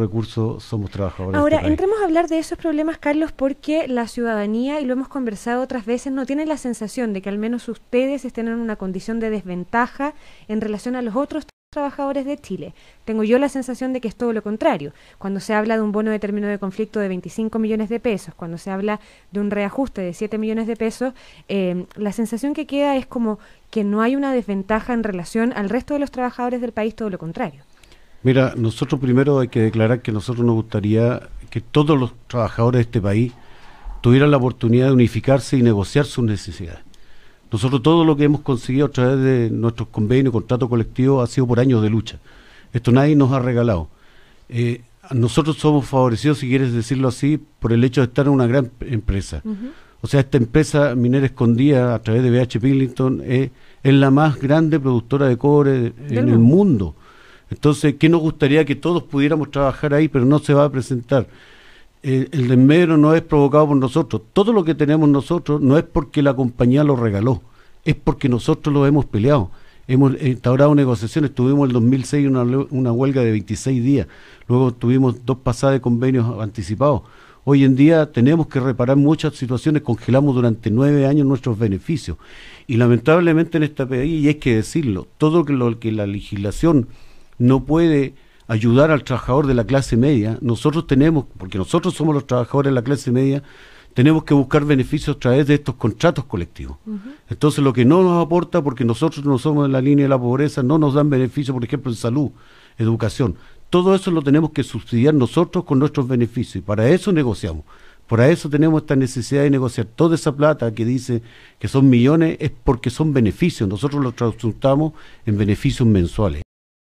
recurso somos trabajadores. Ahora, entremos a hablar de esos problemas, Carlos, porque la ciudadanía, y lo hemos conversado otras veces, no tiene la sensación de que al menos ustedes estén en una condición de desventaja en relación a los otros trabajadores de Chile. Tengo yo la sensación de que es todo lo contrario. Cuando se habla de un bono de término de conflicto de 25 millones de pesos, cuando se habla de un reajuste de 7 millones de pesos, eh, la sensación que queda es como que no hay una desventaja en relación al resto de los trabajadores del país, todo lo contrario. Mira, nosotros primero hay que declarar que nosotros nos gustaría que todos los trabajadores de este país tuvieran la oportunidad de unificarse y negociar sus necesidades. Nosotros todo lo que hemos conseguido a través de nuestros convenios, contratos colectivos, ha sido por años de lucha. Esto nadie nos ha regalado. Eh, nosotros somos favorecidos, si quieres decirlo así, por el hecho de estar en una gran empresa. O sea, esta empresa minera escondida a través de BH Billington, eh, es, la más grande productora de cobre en el mundo. Entonces, ¿qué nos gustaría que todos pudiéramos trabajar ahí, pero no se va a presentar? el desmedro no es provocado por nosotros. Todo lo que tenemos nosotros no es porque la compañía lo regaló, es porque nosotros lo hemos peleado. Hemos instaurado negociaciones, tuvimos el 2006 una, una huelga de 26 días, luego tuvimos dos pasadas de convenios anticipados. Hoy en día tenemos que reparar muchas situaciones, congelamos durante nueve años nuestros beneficios. Y lamentablemente en esta país, y es que decirlo, todo lo que la legislación no puede ayudar al trabajador de la clase media, nosotros tenemos, porque nosotros somos los trabajadores de la clase media, tenemos que buscar beneficios a través de estos contratos colectivos. Entonces, lo que no nos aporta, porque nosotros no somos en la línea de la pobreza, no nos dan beneficios, por ejemplo, en salud, educación. Todo eso lo tenemos que subsidiar nosotros con nuestros beneficios y para eso negociamos. Para eso tenemos esta necesidad de negociar. Toda esa plata que dice que son millones es porque son beneficios. Nosotros los transportamos en beneficios mensuales.